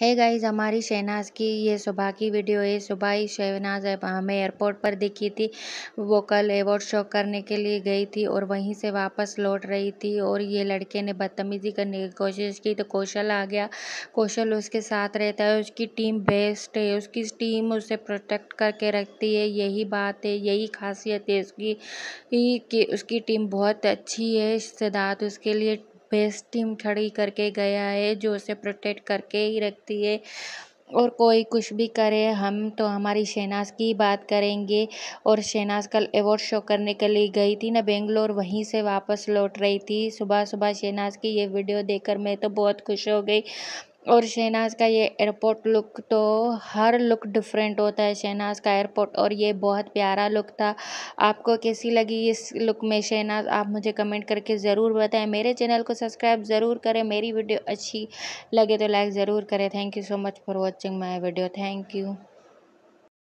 है गाइज हमारी शहनाज की ये सुबह की वीडियो है सुबह ही शहनाज हमें एयरपोर्ट पर दिखी थी वो कल एवॉर्ड शो करने के लिए गई थी और वहीं से वापस लौट रही थी और ये लड़के ने बदतमीजी करने की कोशिश की तो कौशल आ गया कौशल उसके साथ रहता है उसकी टीम बेस्ट है उसकी टीम उसे प्रोटेक्ट करके रखती है यही बात है यही खासियत है उसकी कि उसकी टीम बहुत अच्छी है सिद्धार्थ उसके लिए बेस्ट टीम खड़ी करके गया है जो उसे प्रोटेक्ट करके ही रखती है और कोई कुछ भी करे हम तो हमारी शहनाज की बात करेंगे और शहनाज कल एवॉर्ड शो करने के लिए गई थी ना बेंगलोर वहीं से वापस लौट रही थी सुबह सुबह शहनाज की ये वीडियो देखकर मैं तो बहुत खुश हो गई और शहनाज़ का ये एयरपोर्ट लुक तो हर लुक डिफरेंट होता है शहनाज़ का एयरपोर्ट और ये बहुत प्यारा लुक था आपको कैसी लगी इस लुक में शहनाज़ आप मुझे कमेंट करके ज़रूर बताएं मेरे चैनल को सब्सक्राइब ज़रूर करें मेरी वीडियो अच्छी लगे तो लाइक ज़रूर करें thank you so much for watching my video thank you